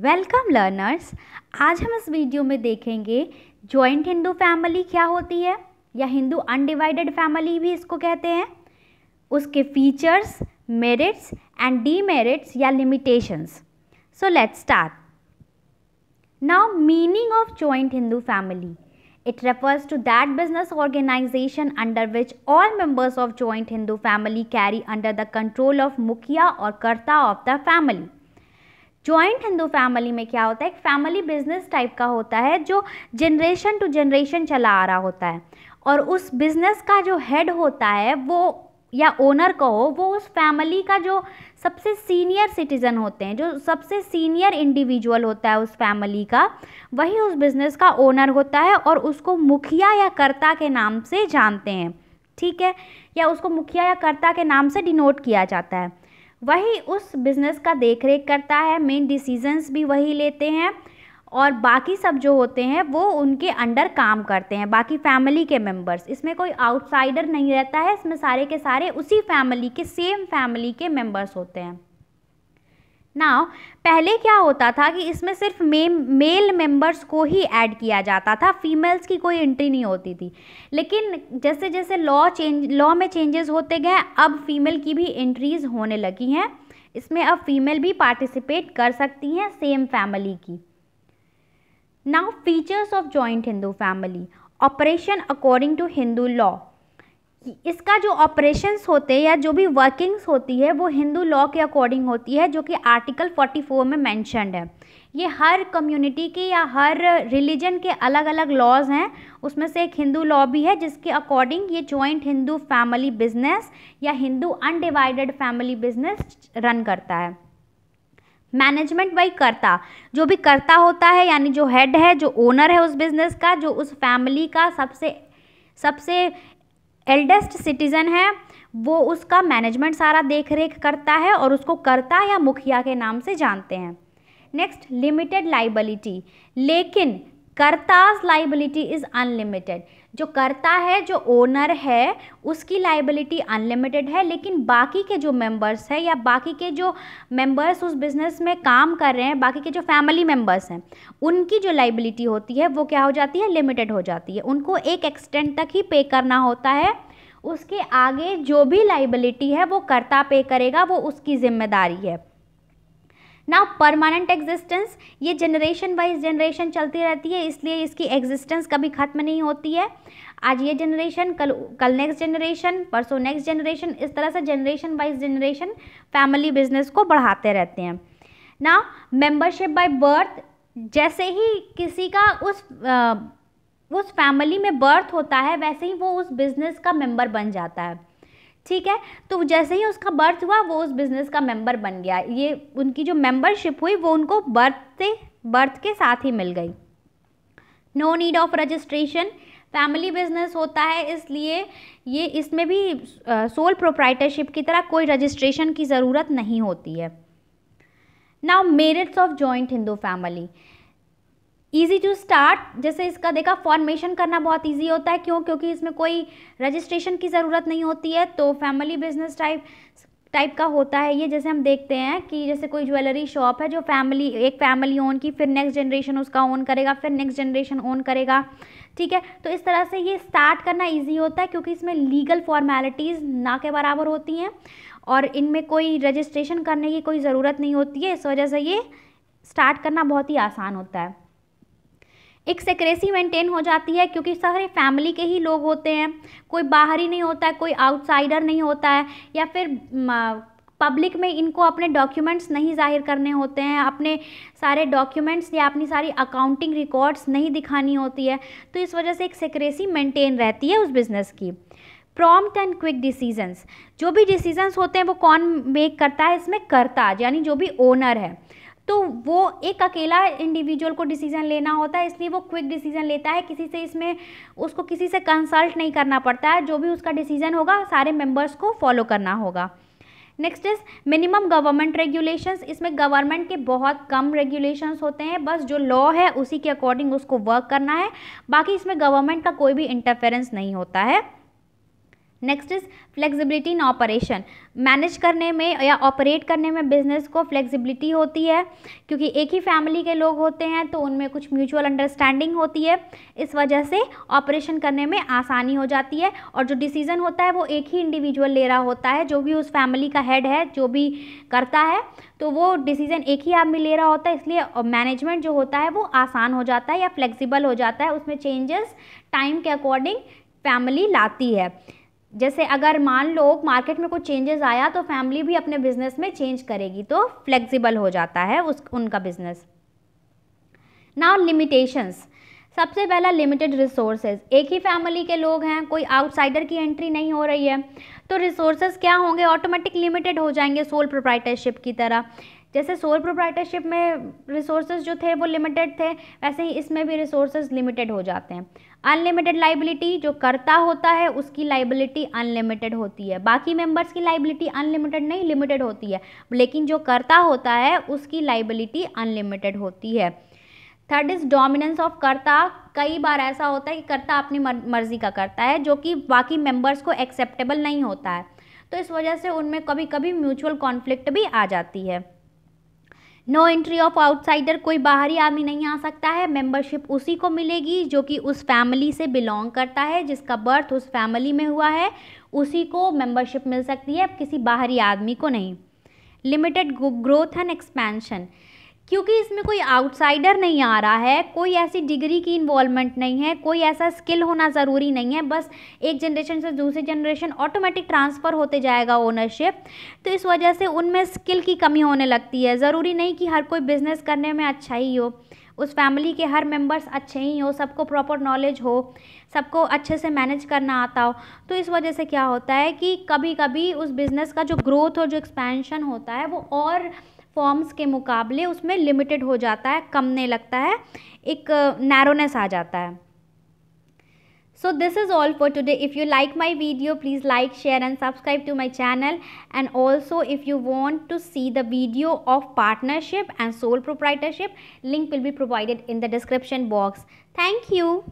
welcome learners आज हम इस वीडियो में देखेंगे ज्वाइंट हिंदू फैमिली क्या होती है या हिंदू अनडिवाइडेड फैमिली भी इसको कहते हैं उसके फीचर्स मेरिट्स एंड डीमेरिट्स या limitations so let's start now meaning of joint Hindu family it refers to that business organisation under which all members of joint Hindu family carry under the control of mukhiya और karta of the family joint Hindu family में क्या होता है एक family business type का होता है जो जनरेशन टू जनरेशन चला आ रहा होता है और उस बिजनेस का जो हेड होता है वो या ओनर कहो वो उस फैमिली का जो सबसे सीनियर सिटीज़न होते हैं जो सबसे सीनियर इंडिविजुअल होता है उस फैमिली का वही उस बिज़नेस का ओनर होता है और उसको मुखिया या कर्ता के नाम से जानते हैं ठीक है या उसको मुखिया या कर्ता के नाम से डिनोट किया जाता है वही उस बिज़नेस का देख रेख करता है मेन डिसीजंस भी वही लेते हैं और बाकी सब जो होते हैं वो उनके अंडर काम करते हैं बाकी फैमिली के मेंबर्स इसमें कोई आउटसाइडर नहीं रहता है इसमें सारे के सारे उसी फैमिली के सेम फैमिली के मेंबर्स होते हैं नाव पहले क्या होता था कि इसमें सिर्फ मे, मेल मेंबर्स को ही ऐड किया जाता था फीमेल्स की कोई एंट्री नहीं होती थी लेकिन जैसे जैसे लॉ चेंज लॉ में चेंजेस होते गए अब फीमेल की भी एंट्रीज होने लगी हैं इसमें अब फीमेल भी पार्टिसिपेट कर सकती हैं सेम फैमिली की now features of joint Hindu family operation according to Hindu law इसका जो ऑपरेशंस होते हैं या जो भी वर्किंग्स होती है वो हिंदू लॉ के अकॉर्डिंग होती है जो कि आर्टिकल 44 में मैंशनड है ये हर कम्युनिटी के या हर रिलीजन के अलग अलग लॉज हैं उसमें से एक हिंदू लॉ भी है जिसके अकॉर्डिंग ये जॉइंट हिंदू फैमिली बिजनेस या Hindu undivided family business run करता है मैनेजमेंट बाई करता जो भी करता होता है यानी जो हेड है जो ओनर है उस बिज़नेस का जो उस फैमिली का सबसे सबसे एल्डेस्ट सिटीज़न है वो उसका मैनेजमेंट सारा देख रेख करता है और उसको करता या मुखिया के नाम से जानते हैं नेक्स्ट लिमिटेड लाइबिलिटी लेकिन करताज लाइबिलिटी इज़ अनलिमिटेड जो करता है जो ओनर है उसकी लाइबिलिटी अनलिमिटेड है लेकिन बाकी के जो मेंबर्स हैं या बाकी के जो मेंबर्स उस बिज़नेस में काम कर रहे हैं बाकी के जो फैमिली मेंबर्स हैं उनकी जो लाइबिलिटी होती है वो क्या हो जाती है लिमिटेड हो जाती है उनको एक एक्सटेंट तक ही पे करना होता है उसके आगे जो भी लाइबिलिटी है वो करता पे करेगा वो उसकी ज़िम्मेदारी है ना परमानेंट एग्जिस्टेंस ये जनरेशन वाइज जनरेशन चलती रहती है इसलिए इसकी एग्जिस्टेंस कभी ख़त्म नहीं होती है आज ये जनरेशन कल कल नेक्स्ट जनरेशन परसों नेक्स्ट जनरेशन इस तरह से generation wise generation family business को बढ़ाते रहते हैं ना मेंबरशिप बाय बर्थ जैसे ही किसी का उस आ, उस फैमिली में बर्थ होता है वैसे ही वो उस बिज़नेस का मेंबर बन जाता है ठीक है तो जैसे ही उसका बर्थ हुआ वो उस बिज़नेस का मेंबर बन गया ये उनकी जो मेंबरशिप हुई वो उनको बर्थ से बर्थ के साथ ही मिल गई no need of registration family business होता है इसलिए ये इसमें भी सोल प्रोप्राइटरशिप की तरह कोई रजिस्ट्रेशन की ज़रूरत नहीं होती है now merits of joint Hindu family easy to start जैसे इसका देखा फॉर्मेशन करना बहुत ईजी होता है क्यों क्योंकि इसमें कोई रजिस्ट्रेशन की ज़रूरत नहीं होती है तो फैमिली बिजनेस टाइप टाइप का होता है ये जैसे हम देखते हैं कि जैसे कोई ज्वेलरी शॉप है जो फैमिली एक फैमिली ओन की फिर नेक्स्ट जनरेशन उसका ओन करेगा फिर नेक्स्ट जनरेशन ओन करेगा ठीक है तो इस तरह से ये स्टार्ट करना इजी होता है क्योंकि इसमें लीगल फॉर्मेलिटीज़ ना के बराबर होती हैं और इनमें कोई रजिस्ट्रेशन करने की कोई ज़रूरत नहीं होती है इस वजह से ये स्टार्ट करना बहुत ही आसान होता है एक सेक्रेसी मेंटेन हो जाती है क्योंकि सारे फैमिली के ही लोग होते हैं कोई बाहरी नहीं होता है कोई आउटसाइडर नहीं होता है या फिर पब्लिक में इनको अपने डॉक्यूमेंट्स नहीं जाहिर करने होते हैं अपने सारे डॉक्यूमेंट्स या अपनी सारी अकाउंटिंग रिकॉर्ड्स नहीं दिखानी होती है तो इस वजह से एक सेक्रेसी मेंटेन रहती है उस बिज़नेस की प्रॉम्प्ट एंड क्विक डिसीजंस जो भी डिसीजंस होते हैं वो कौन मेक करता है इसमें करता यानी जो भी ओनर है तो वो एक अकेला इंडिविजुअल को डिसीजन लेना होता है इसलिए वो क्विक डिसीजन लेता है किसी से इसमें उसको किसी से कंसल्ट नहीं करना पड़ता है जो भी उसका डिसीजन होगा सारे मेंबर्स को फॉलो करना होगा next is minimum government regulations इसमें गवर्नमेंट के बहुत कम रेगुलेशंस होते हैं बस जो लॉ है उसी के अकॉर्डिंग उसको वर्क करना है बाकी इसमें गवर्नमेंट का कोई भी इंटरफेरेंस नहीं होता है next is flexibility in operation manage करने में या ऑपरेट करने में बिजनेस को फ्लेक्सिबिलिटी होती है क्योंकि एक ही फैमिली के लोग होते हैं तो उनमें कुछ म्यूचुअल अंडरस्टैंडिंग होती है इस वजह से ऑपरेशन करने में आसानी हो जाती है और जो डिसीज़न होता है वो एक ही इंडिविजुअल ले रहा होता है जो भी उस फैमिली का हेड है जो भी करता है तो वो डिसीज़न एक ही आदमी ले रहा होता है इसलिए मैनेजमेंट जो होता है वो आसान हो जाता है या फ्लेक्सिबल हो जाता है उसमें चेंजेस टाइम के अकॉर्डिंग फैमिली लाती है जैसे अगर मान लो मार्केट में कुछ चेंजेस आया तो फैमिली भी अपने बिजनेस में चेंज करेगी तो फ्लेक्सिबल हो जाता है उस उनका बिजनेस नाउ लिमिटेशंस सबसे पहला लिमिटेड रिसोर्सेज एक ही फैमिली के लोग हैं कोई आउटसाइडर की एंट्री नहीं हो रही है तो रिसोर्सेज क्या होंगे ऑटोमेटिक लिमिटेड हो जाएंगे सोल प्रोप्राइटरशिप की तरह जैसे सोल प्रोप्राइटरशिप में रिसोर्सेज जो थे वो लिमिटेड थे वैसे ही इसमें भी रिसोर्सेज लिमिटेड हो जाते हैं अनलिमिटेड लाइबिलिटी जो करता होता है उसकी लाइबिलिटी अनलिमिटेड होती है बाकी मेंबर्स की लाइबिलिटी अनलिमिटेड नहीं लिमिटेड होती है लेकिन जो करता होता है उसकी लाइबिलिटी अनलिमिटेड होती है थर्ड इज डोमिनेंस ऑफ कर्ता कई बार ऐसा होता है कि कर्ता अपनी मर्जी का करता है जो कि बाकी मेंबर्स को एक्सेप्टेबल नहीं होता है तो इस वजह से उनमें कभी कभी म्यूचुअल कॉन्फ्लिक्ट भी आ जाती है नो एंट्री ऑफ आउटसाइडर कोई बाहरी आदमी नहीं आ सकता है मेंबरशिप उसी को मिलेगी जो कि उस फैमिली से बिलोंग करता है जिसका बर्थ उस फैमिली में हुआ है उसी को मेंबरशिप मिल सकती है किसी बाहरी आदमी को नहीं लिमिटेड ग्रोथ एंड एक्सपेंशन क्योंकि इसमें कोई आउटसाइडर नहीं आ रहा है कोई ऐसी डिग्री की इन्वॉल्वमेंट नहीं है कोई ऐसा स्किल होना ज़रूरी नहीं है बस एक जनरेशन से दूसरी जनरेशन ऑटोमेटिक ट्रांसफ़र होते जाएगा ओनरशिप तो इस वजह से उनमें स्किल की कमी होने लगती है ज़रूरी नहीं कि हर कोई बिज़नेस करने में अच्छा ही हो उस फैमिली के हर मेम्बर्स अच्छे ही हो सबको प्रॉपर नॉलेज हो सबको अच्छे से मैनेज करना आता हो तो इस वजह से क्या होता है कि कभी कभी उस बिज़नेस का जो ग्रोथ और जो एक्सपेंशन होता है वो और फॉर्म्स के मुकाबले उसमें लिमिटेड हो जाता है कमने लगता है एक नैरोनेस आ जाता है so this is all for today if you like my video please like share and subscribe to my channel and also if you want to see the video of partnership and sole proprietorship link will be provided in the description box thank you